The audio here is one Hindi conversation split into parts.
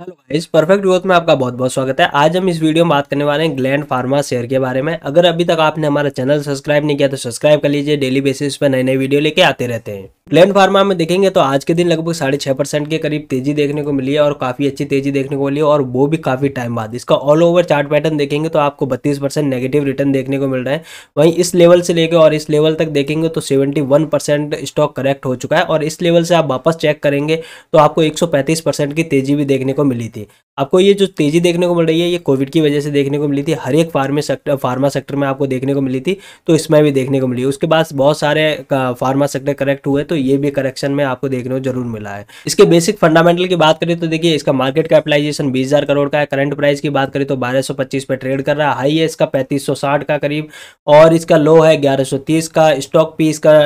हेलो गाइस परफेक्ट ग्रोथ में आपका बहुत बहुत स्वागत है आज हम इस वीडियो में बात करने वाले हैं ग्लैंड फार्मा शेयर के बारे में अगर अभी तक आपने हमारा चैनल सब्सक्राइब नहीं किया तो सब्सक्राइब कर लीजिए डेली बेसिस पर नए नए वीडियो लेके आते रहते हैं ग्लैंड फार्मा में देखेंगे तो आज के दिन लगभग साढ़े छह परसेंट के करीब तेजी देखने को मिली है और काफ़ी अच्छी तेजी देखने को मिली है और वो भी काफ़ी टाइम बाद इसका ऑल ओवर चार्ट पैटर्न देखेंगे तो आपको बत्तीस परसेंट नेगेटिव रिटर्न देखने को मिल रहा है वहीं इस लेवल से लेकर और इस लेवल तक देखेंगे तो seventy one percent stock correct हो चुका है और इस लेवल से आप वापस चेक करेंगे तो आपको एक सौ पैंतीस परसेंट की तेजी भी देखने को मिली थी आपको ये जो तेज़ी देखने को मिल रही है ये कोविड की वजह से देखने को मिली थी हर एक फार्मे सेक्टर फार्मा सेक्टर में आपको देखने को मिली थी तो इसमें भी देखने को मिली उसके बाद बहुत सारे फार्मा सेक्टर करेक्ट हुए तो ये भी करेक्शन में आपको देखने को जरूर मिला है इसके बेसिक फंडामेंटल की बात करें तो देखिए इसका मार्केट कैपिटाइजेशन बीस करोड़ का है करंट प्राइस की बात करें तो बारह सौ ट्रेड कर रहा है हाई है इसका पैंतीस का करीब और इसका लो है ग्यारह का स्टॉक पी इसका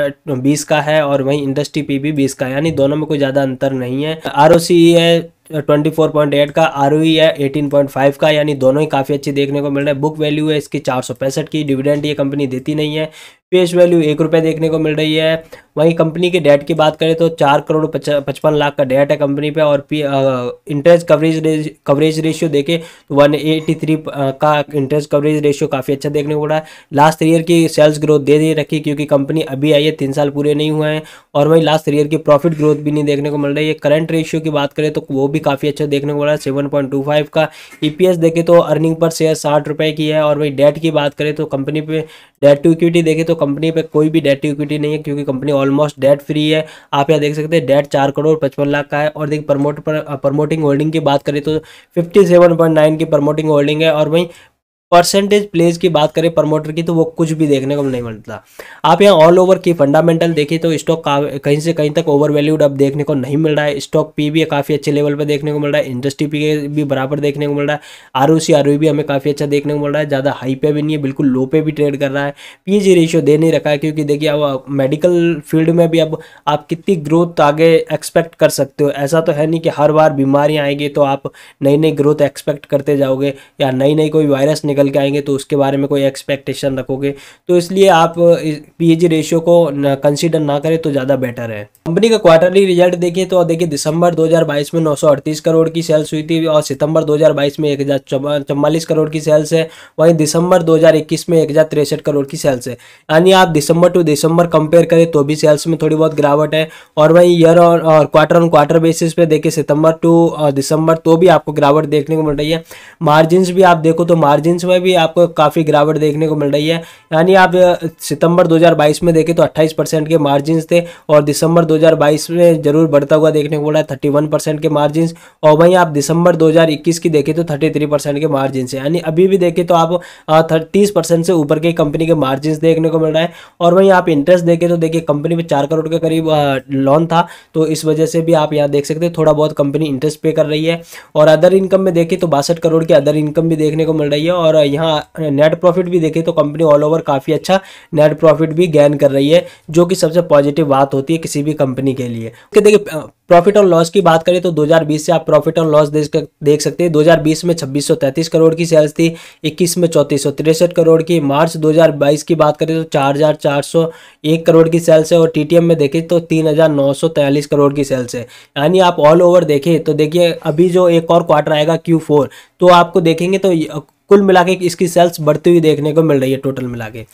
बीस का है और वहीं इंडस्ट्री पी भी बीस का यानी दोनों में कोई ज़्यादा अंतर नहीं है आर है 24.8 का आर e है 18.5 का यानी दोनों ही काफ़ी अच्छे देखने को मिल रहा है बुक वैल्यू है इसकी चार की डिविडेंड ये कंपनी देती नहीं है फेस वैल्यू एक रुपये देखने को मिल रही है वहीं कंपनी के डेट की बात करें तो चार करोड़ पचपन लाख का डेट है कंपनी पे और पी इंटरेस्ट कवरेज कवरेज रेशियो देखें तो वन एटी थ्री का इंटरेस्ट कवरेज रेशियो काफ़ी अच्छा देखने को पड़ा है लास्ट थ्री ईयर की सेल्स ग्रोथ दे दे रखी क्योंकि कंपनी अभी आई है तीन साल पूरे नहीं हुए हैं और वहीं लास्ट थ्री ईयर की प्रॉफिट ग्रोथ भी नहीं देखने को मिल रही है करंट रेशियो की बात करें तो वो भी काफ़ी अच्छा देखने को पड़ा है सेवन का ई e देखें तो अर्निंग पर शेयर साठ की है और वहीं डेट की बात करें तो कंपनी पे डेट टू इक्विटी देखें तो कंपनी पे कोई भी डेट इक्विटी नहीं है क्योंकि कंपनी ऑलमोस्ट डेट फ्री है आप यहाँ देख सकते हैं डेट चार करोड़ पचपन लाख का है और देखिए प्रमोट पर प्रमोटिंग होल्डिंग की बात करें तो फिफ्टी की प्रमोटिंग होल्डिंग है और वहीं परसेंटेज प्लेज की बात करें प्रमोटर की तो वो कुछ भी देखने को नहीं मिलता आप यहाँ ऑल ओवर की फंडामेंटल देखिए तो स्टॉक कहीं से कहीं तक ओवर वैल्यूड अब देखने को नहीं मिल रहा है स्टॉक पी भी काफ़ी अच्छे लेवल पर देखने को मिल रहा है इंडस्ट्री पी भी बराबर देखने को मिल रहा है आर ओ सी आर भी हमें काफ़ी अच्छा देखने को मिल रहा है ज़्यादा हाई पे भी नहीं है बिल्कुल लो पे भी ट्रेड कर रहा है पी जी रेशियो दे नहीं रखा है क्योंकि देखिए अब मेडिकल फील्ड में भी अब आप कितनी ग्रोथ आगे एक्सपेक्ट कर सकते हो ऐसा तो है नहीं कि हर बार बीमारियाँ आएंगी तो आप नई नई ग्रोथ एक्सपेक्ट करते जाओगे या नई नई कोई वायरस निकल निकल के आएंगे तो उसके बारे में कोई एक्सपेक्टेशन रखोगे तो इसलिए आप पीएजी रेशियो को कंसिडर ना करें तो ज़्यादा बेटर है कंपनी का क्वार्टरली रिजल्ट देखिए तो देखिए दिसंबर 2022 में 938 करोड़ की सेल्स हुई थी और सितंबर 2022 में एक करोड़ की सेल्स है वहीं दिसंबर 2021 में एक करोड़ की सेल्स है यानी आप दिसंबर टू दिसंबर कंपेयर करें तो भी सेल्स में थोड़ी बहुत गिरावट है और वहीं ईयर और क्वार्टर ऑन क्वार्टर बेसिस पे देखिए सितंबर टू दिसंबर तो भी आपको गिरावट देखने को मिल रही है मार्जिन भी आप देखो तो मार्जिन में भी आपको काफ़ी गिरावट देखने को मिल रही है यानी आप सितंबर 2022 में देखें तो 28 परसेंट के मार्जिन थे और दिसंबर 2022 में जरूर बढ़ता हुआ देखने को मिला है थर्टी परसेंट के मार्जिन और वहीं आप दिसंबर 2021 की देखें तो 33 परसेंट के मार्जिन है यानी अभी भी देखें तो आप तीस परसेंट से ऊपर के कंपनी के मार्जिन देखने को मिल रहा है और वहीं आप इंटरेस्ट देखें तो देखिए कंपनी में चार करोड़ के करीब लोन था तो इस वजह से भी आप यहाँ देख सकते हैं थोड़ा बहुत कंपनी इंटरेस्ट पे कर रही है और अदर इनकम में देखें तो बासठ करोड़ की अदर इनकम भी देखने को मिल रही है और यहाँ नेट प्रॉफिट भी देखें तो कंपनी ऑल ओवर काफ़ी अच्छा नेट प्रॉफिट भी गेन कर रही है जो कि सबसे पॉजिटिव बात होती है किसी भी कंपनी के लिए कि देखिए प्रॉफिट और लॉस की बात करें तो 2020 से आप प्रॉफिट और लॉस देख सकते हैं 2020 में 2633 करोड़ की सेल्स थी 21 में चौंतीस करोड़ की मार्च 2022 की बात करें तो 4401 करोड़ की सेल्स है और टी में देखें तो 3943 करोड़ की सेल्स है यानी आप ऑल ओवर देखें तो देखिए अभी जो एक और क्वार्टर आएगा क्यू तो आपको देखेंगे तो कुल मिला के इसकी सेल्स बढ़ती हुई देखने को मिल रही है टोटल मिला के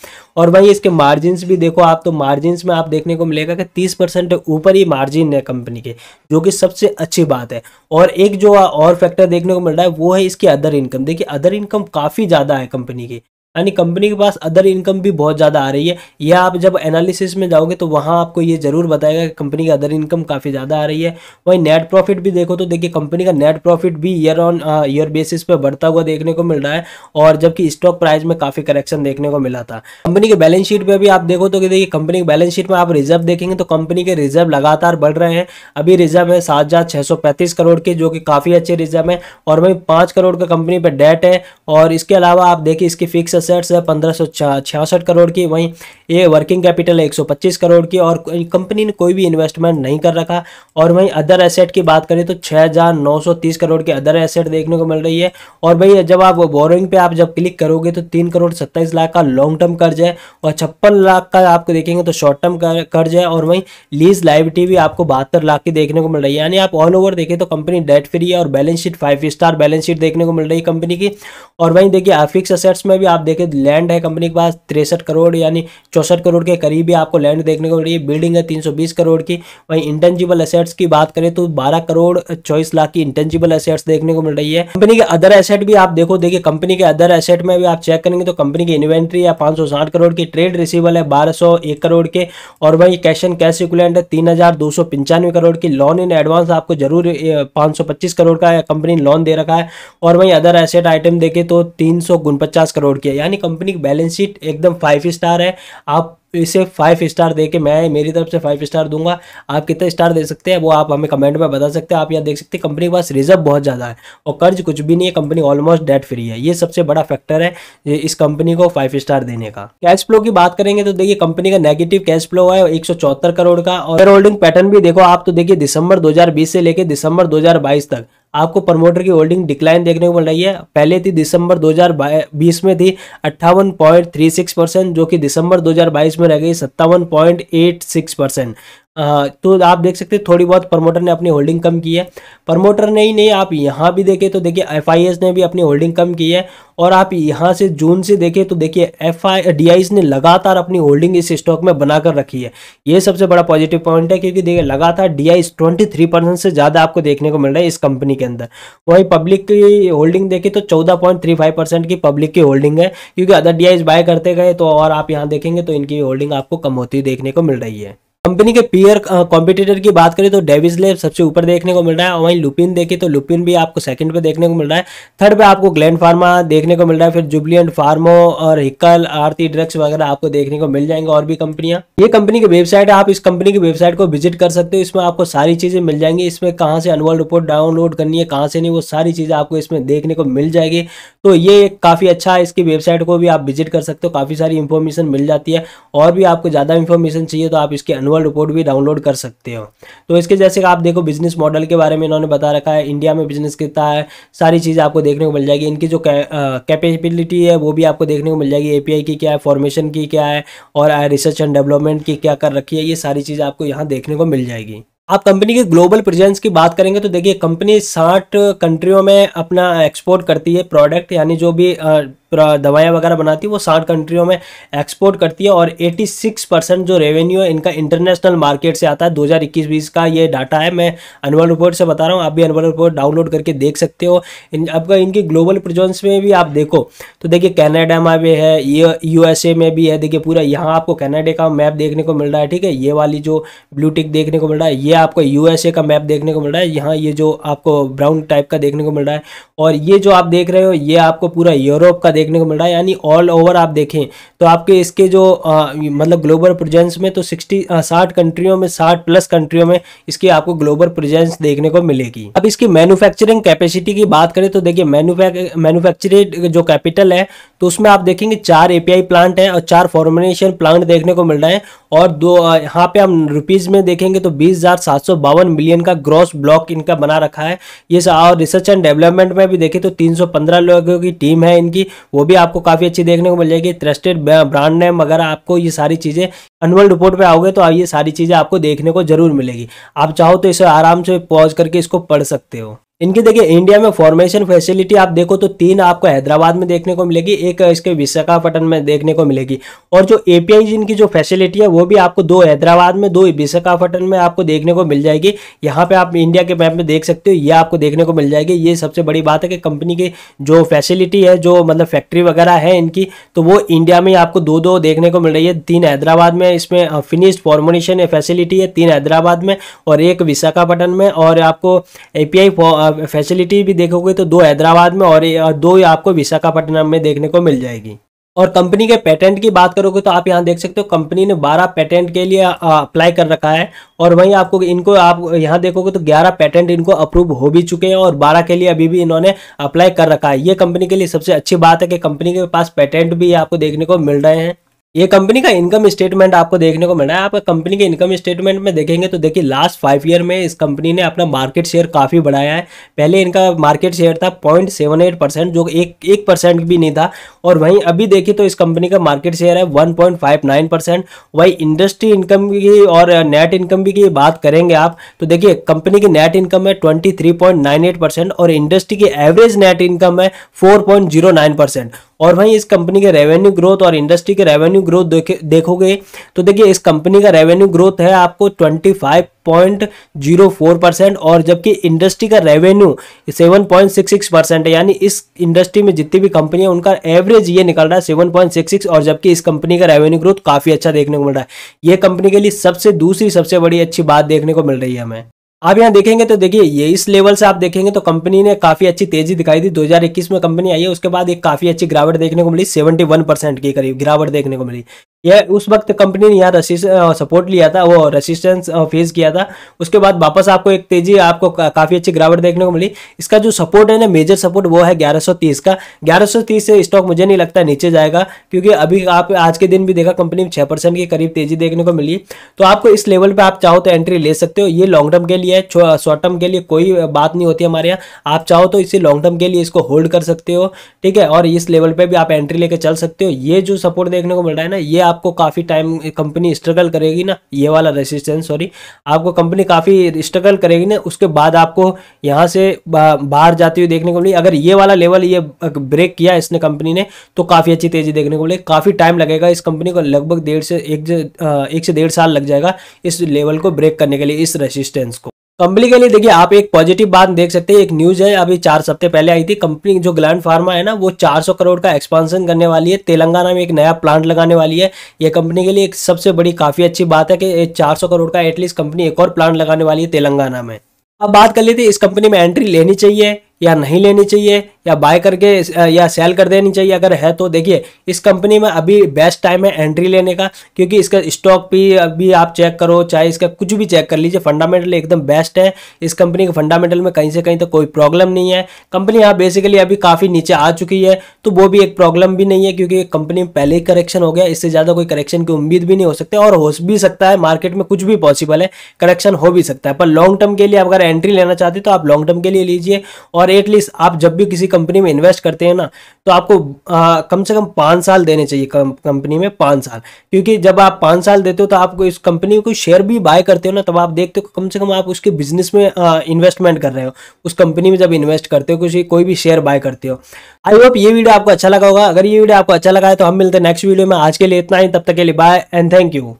और वहीं इसके मार्जिन भी देखो आप तो मार्जिन में आप देखने को मिलेगा कि तीस परसेंट ऊपर ही मार्जिन है कंपनी के जो कि सबसे अच्छी बात है और एक जो और फैक्टर देखने को मिल रहा है वो है इसकी अदर इनकम देखिए अदर इनकम काफ़ी ज़्यादा है कंपनी की यानी कंपनी के पास अदर इनकम भी बहुत ज़्यादा आ रही है या आप जब एनालिसिस में जाओगे तो वहाँ आपको ये जरूर बताएगा कि कंपनी का अदर इनकम काफ़ी ज़्यादा आ रही है वहीं नेट प्रॉफिट भी देखो तो देखिए कंपनी का नेट प्रॉफिट भी ईयर ऑन ईयर बेसिस पर बढ़ता हुआ देखने को मिल रहा है और जबकि स्टॉक प्राइस में काफ़ी करेक्शन देखने को मिला था कंपनी के बैलेंस शीट पर भी आप देखो तो देखिए कंपनी के बैलेंस शीट में आप रिजर्व देखेंगे तो कंपनी के रिजर्व लगातार बढ़ रहे हैं अभी रिजर्व है सात करोड़ के जो कि काफ़ी अच्छे रिजर्व है और वहीं पाँच करोड़ का कंपनी पर डेट है और इसके अलावा आप देखिए इसकी फिक्स एसेट्स है पंद्रह करोड़ की वहीं ये वर्किंग कैपिटल है एक करोड़ की और कंपनी ने कोई भी इन्वेस्टमेंट नहीं कर रखा और वहीं अदर एसेट की बात करें तो 6,930 करोड़ के अदर एसेट देखने को मिल रही है और भाई जब आप बोरिंग पे आप जब क्लिक करोगे तो तीन करोड़ सत्ताईस लाख का लॉन्ग टर्म कर्ज है और छप्पन लाख का आपको देखेंगे तो शॉर्ट टर्म कर्ज है और वहीं लीज लाइव भी आपको बहत्तर लाख की देखने को मिल रही है यानी आप ऑल ओवर देखें तो कंपनी डेट फ्री है और balance sheet five star balance sheet देखने को मिल रही है कंपनी की और वहीं देखिए फिक्स असेट्स में भी आप देख देखिए लैंड है कंपनी के पास तिरसठ करोड़ यानी चौसठ करोड़ के करीब ही आपको लैंड देखने को मिल रही है बिल्डिंग है 320 करोड़ की वहीं इंटेंजिबल एसेट्स की बात करें तो 12 करोड़ चौबीस लाख की इंटेंजिबल एसेट्स देखने को मिल रही है कंपनी के अदर एसेट भी आप देखो देखिए कंपनी के अदर एसेट में भी आप चेक करेंगे तो कंपनी की इन्वेंट्री है पाँच करोड़ की ट्रेड रिसीवल है बारह करोड़ के और वहीं कैश एंड कैश इक्वलेंट है तीन करोड़ की लोन इन एडवांस आपको जरूर पाँच करोड़ का कंपनी लोन दे रखा है और वहीं अदर एसेट आइटम देखे तो तीन करोड़ की है यानी कंपनी की बैलेंस शीट एकदम फाइव स्टार है आप इसे फाइव स्टार दे के मैं मेरी तरफ से फाइव स्टार दूंगा आप कितने स्टार दे सकते हैं वो आप हमें कमेंट में बता सकते हैं आप यहाँ देख सकते हैं कंपनी के पास रिजर्व बहुत ज़्यादा है और कर्ज कुछ भी नहीं है कंपनी ऑलमोस्ट डेट फ्री है ये सबसे बड़ा फैक्टर है इस कंपनी को फाइव स्टार देने का कैश फ्लो की बात करेंगे तो देखिए कंपनी का नेगेटिव कैश फ्लो है एक करोड़ का और होल्डिंग पैटर्न भी देखो आप तो देखिए दिसंबर दो से लेकर दिसंबर दो तक आपको प्रमोटर की होल्डिंग डिक्लाइन देखने को मिल रही है पहले थी दिसंबर 2020 में थी अट्ठावन परसेंट जो कि दिसंबर 2022 में रह गई सत्तावन परसेंट तो आप देख सकते हैं थोड़ी बहुत प्रमोटर ने अपनी होल्डिंग कम की है प्रमोटर ने ही नहीं आप यहाँ भी देखें तो देखिए एफ ने भी अपनी होल्डिंग कम की है और आप यहाँ से जून से देखें तो देखिए एफ आई ने लगातार अपनी होल्डिंग इस स्टॉक में बनाकर रखी है ये सबसे बड़ा पॉजिटिव पॉइंट है क्योंकि देखिए लगातार डी आई से ज़्यादा आपको देखने को मिल रहा है इस कंपनी के अंदर वहीं पब्लिक की होल्डिंग देखें तो चौदह परसेंट की पब्लिक की होल्डिंग है क्योंकि अदर डी बाय करते गए तो और आप यहाँ देखेंगे तो इनकी होल्डिंग आपको कम होती देखने को मिल रही है कंपनी के पीयर कॉम्पिटेटर की बात करें तो डेविज लेब सबसे ऊपर देखने को मिल रहा है और वहीं लुपिन देखें तो लुपिन भी आपको सेकंड पे देखने को मिल रहा है थर्ड पे आपको ग्लैंड फार्मा देखने को मिल रहा है फिर जुबलियंट फार्मो और हिकल आरती ड्रग्स वगैरह आपको देखने को मिल जाएंगे और भी कंपनियां ये कंपनी की वेबसाइट है आप इस कंपनी की वेबसाइट को विजिट कर सकते हो इसमें आपको सारी चीजें मिल जाएंगी इसमें कहाँ से अनुअल रिपोर्ट डाउनलोड करनी है कहाँ से नहीं वो सारी चीजें आपको इसमें देखने को मिल जाएगी तो ये काफ़ी अच्छा है इसकी वेबसाइट को भी आप विजिट कर सकते हो काफ़ी सारी इन्फॉर्मेशन मिल जाती है और भी आपको ज़्यादा इन्फॉर्मेशन चाहिए तो आप इसकी एनुअल रिपोर्ट भी डाउनलोड कर सकते हो तो इसके जैसे आप देखो बिजनेस मॉडल के बारे में इन्होंने बता रखा है इंडिया में बिजनेस कितना है सारी चीज़ें आपको देखने को मिल जाएगी इनकी जो कैपेबिलिटी है वो भी आपको देखने को मिल जाएगी ए की क्या है फॉर्मेशन की क्या है और रिसर्च एंड डेवलपमेंट की क्या कर रखी है ये सारी चीज़ आपको यहाँ देखने को मिल जाएगी आप कंपनी के ग्लोबल प्रेजेंस की बात करेंगे तो देखिए कंपनी साठ कंट्रियों में अपना एक्सपोर्ट करती है प्रोडक्ट यानी जो भी दवाइयाँ वगैरह बनाती है वो साठ कंट्रियों में एक्सपोर्ट करती है और 86 परसेंट जो रेवेन्यू है इनका इंटरनेशनल मार्केट से आता है 2021-20 का ये डाटा है मैं अनुअल रिपोर्ट से बता रहा हूँ आप भी अनुअल रिपोर्ट डाउनलोड करके देख सकते हो इन आपका इनकी ग्लोबल प्रजेंस में भी आप देखो तो देखिए कैनेडा में भी है ये यूएसए में भी है देखिए पूरा यहाँ आपको कैनेडा का मैप देखने को मिल रहा है ठीक है ये वाली जो ब्लू टिक देखने को मिल रहा है ये आपको यू का मैप देखने को मिल रहा है यहाँ ये जो आपको ब्राउन टाइप का देखने को मिल रहा है और ये जो आप देख रहे हो ये आपको पूरा यूरोप का देखने को मिल रहा है यानी ऑल ओवर आप देखें तो आपके इसके जो आ, मतलब ग्लोबल प्रेजेंस में तो सिक्सटी साठ कंट्रियों में साठ प्लस कंट्रियों में इसकी आपको ग्लोबल प्रेजेंस देखने को मिलेगी अब इसकी मैन्युफैक्चरिंग कैपेसिटी की बात करें तो देखिए मैन्युफैक्चरेड जो कैपिटल है तो उसमें आप देखेंगे चार एपीआई प्लांट है और चार फॉर्मेशन प्लांट देखने को मिल रहा है और दो यहाँ पे हम रुपीज़ में देखेंगे तो बीस हज़ार सात सौ बावन मिलियन का ग्रॉस ब्लॉक इनका बना रखा है ये और रिसर्च एंड डेवलपमेंट में भी देखें तो तीन सौ पंद्रह लोगों की टीम है इनकी वो भी आपको काफ़ी अच्छी देखने को मिल जाएगी ट्रस्टेड ब्रांड नेम अगर आपको ये सारी चीज़ें एनुअल रिपोर्ट पे आओगे तो ये सारी चीज़ें आपको देखने को जरूर मिलेगी आप चाहो तो इसे आराम से पॉज करके इसको पढ़ सकते हो इनकी देखिए इंडिया में फॉर्मेशन फैसिलिटी आप देखो तो तीन आपको हैदराबाद में देखने को मिलेगी एक इसके विशाखापट्टन में देखने को मिलेगी और जो एपीआई जिनकी जो फैसिलिटी है वो भी आपको दो हैदराबाद में दो विशाखापट्टन में आपको देखने को मिल जाएगी यहाँ पे आप इंडिया के मैप में देख सकते हो ये आपको देखने को मिल जाएगी ये सबसे बड़ी बात है कि कंपनी की जो फैसिलिटी है जो मतलब फैक्ट्री वगैरह है इनकी तो वो इंडिया में आपको दो दो देखने को मिल रही है तीन हैदराबाद में इसमें फिनिश्ड फॉर्मोनेशन फैसिलिटी है तीन हैदराबाद में और एक विशाखापट्टन में और आपको ए फैसिलिटी भी देखोगे तो दो हैदराबाद में और दो आपको विशाखापट्टनम में देखने को मिल जाएगी और कंपनी के पेटेंट की बात करोगे तो आप यहाँ देख सकते हो कंपनी ने 12 पेटेंट के लिए अप्लाई कर रखा है और वहीं आपको इनको आप यहाँ देखोगे तो 11 पेटेंट इनको अप्रूव हो भी चुके हैं और 12 के लिए अभी भी इन्होंने अप्लाई कर रखा है ये कंपनी के लिए सबसे अच्छी बात है कि कंपनी के पास पेटेंट भी आपको देखने को मिल रहे हैं ये कंपनी का इनकम स्टेटमेंट आपको देखने को मिल रहा है आप कंपनी के इनकम स्टेटमेंट में देखेंगे तो देखिए लास्ट फाइव ईयर में इस कंपनी ने अपना मार्केट शेयर काफ़ी बढ़ाया है पहले इनका मार्केट शेयर था पॉइंट सेवन एट परसेंट जो एक एक परसेंट भी नहीं था और वहीं अभी देखिए तो इस कंपनी का मार्केट शेयर है one point five nine percent वही इंडस्ट्री इनकम की और नेट इनकम भी की बात करेंगे आप तो देखिए कंपनी की नेट इनकम है twenty three point nine eight percent और इंडस्ट्री की एवरेज नेट इनकम है four point zero nine percent और वहीं इस कंपनी के रेवेन्यू ग्रोथ और इंडस्ट्री के रेवेन्यू ग्रोथ देखे देखोगे तो देखिए इस कंपनी का रेवेन्यू ग्रोथ है आपको 25.04 परसेंट और जबकि इंडस्ट्री का रेवेन्यू 7.66 परसेंट है यानी इस इंडस्ट्री में जितनी भी कंपनी है उनका एवरेज ये निकल रहा है 7.66 और जबकि इस कंपनी का रेवेन्यू ग्रोथ काफ़ी अच्छा देखने को मिल रहा है ये कंपनी के लिए सबसे दूसरी सबसे बड़ी अच्छी बात देखने को मिल रही है हमें आप यहाँ देखेंगे तो देखिए ये इस लेवल से आप देखेंगे तो कंपनी ने काफी अच्छी तेजी दिखाई दी 2021 में कंपनी आई है उसके बाद एक काफी अच्छी गिरावट देखने को मिली 71 परसेंट की करीब गिरावट देखने को मिली यह उस वक्त कंपनी ने यहाँ सपोर्ट लिया था वो रेसिस्टेंस फेस किया था उसके बाद वापस आपको एक तेजी आपको काफ़ी अच्छी गिरावट देखने को मिली इसका जो सपोर्ट है ना मेजर सपोर्ट वो है 1130 का 1130 से स्टॉक मुझे नहीं लगता नीचे जाएगा क्योंकि अभी आप आज के दिन भी देखा कंपनी छह परसेंट के करीब तेजी देखने को मिली तो आपको इस लेवल पर आप चाहो तो एंट्री ले सकते हो ये लॉन्ग टर्म के लिए शॉर्ट टर्म के लिए कोई बात नहीं होती हमारे यहाँ आप चाहो तो इसे लॉन्ग टर्म के लिए इसको होल्ड कर सकते हो ठीक है और इस लेवल पर भी आप एंट्री लेके चल सकते हो ये जो सपोर्ट देखने को मिल रहा है ना ये आप आपको काफ़ी टाइम कंपनी स्ट्रगल करेगी ना ये वाला रेसिस्टेंस सॉरी आपको कंपनी काफ़ी स्ट्रगल करेगी ना उसके बाद आपको यहाँ से बाहर जाती हुई देखने को मिली अगर ये वाला लेवल ये ब्रेक किया इसने कंपनी ने तो काफ़ी अच्छी तेज़ी देखने को मिली काफ़ी टाइम लगेगा इस कंपनी को लगभग डेढ़ से एक, से डेढ़ साल लग जाएगा इस लेवल को ब्रेक करने के लिए इस रेसिस्टेंस को कंपनी के लिए देखिए आप एक पॉजिटिव बात देख सकते हैं एक न्यूज है अभी चार सप्ते पहले आई थी कंपनी जो ग्लैंड फार्मा है ना वो 400 करोड़ का एक्सपांशन करने वाली है तेलंगाना में एक नया प्लांट लगाने वाली है ये कंपनी के लिए एक सबसे बड़ी काफ़ी अच्छी बात है कि सौ करोड़ का एटलीस्ट कंपनी एक और प्लांट लगाने वाली है तेलंगाना में अब बात कर लेते इस कंपनी में एंट्री लेनी चाहिए या नहीं लेनी चाहिए या बाय करके या सेल कर देनी चाहिए अगर है तो देखिए इस कंपनी में अभी बेस्ट टाइम है एंट्री लेने का क्योंकि इसका स्टॉक भी अभी आप चेक करो चाहे इसका कुछ भी चेक कर लीजिए फंडामेंटल एकदम बेस्ट है इस कंपनी के फंडामेंटल में कहीं से कहीं तो कोई प्रॉब्लम नहीं है कंपनी यहाँ बेसिकली अभी काफ़ी नीचे आ चुकी है तो वो भी एक प्रॉब्लम भी नहीं है क्योंकि कंपनी में पहले ही करेक्शन हो गया इससे ज़्यादा कोई करेक्शन की उम्मीद भी नहीं हो सकती और हो भी सकता है मार्केट में कुछ भी पॉसिबल है करेक्शन हो भी सकता है पर लॉन्ग टर्म के लिए अगर एंट्री लेना चाहते तो आप लॉन्ग टर्म के लिए लीजिए और एटलीस्ट आप जब भी किसी कंपनी में इन्वेस्ट करते हैं ना तो आपको आ, कम से कम पाँच साल देने चाहिए कंपनी में पाँच साल क्योंकि जब आप पाँच साल देते हो तो आपको इस कंपनी को शेयर भी बाय करते हो ना तब आप देखते हो कम से कम आप उसके बिजनेस में इन्वेस्टमेंट कर रहे हो उस कंपनी में जब इन्वेस्ट करते हो किसी कोई भी शेयर बाय करते हो आई होप ये वीडियो आपको अच्छा लगा होगा अगर ये वीडियो आपको अच्छा लगा है तो हम मिलते हैं नेक्स्ट वीडियो में आज के लिए इतना ही तब तक के लिए बाय एंड थैंक यू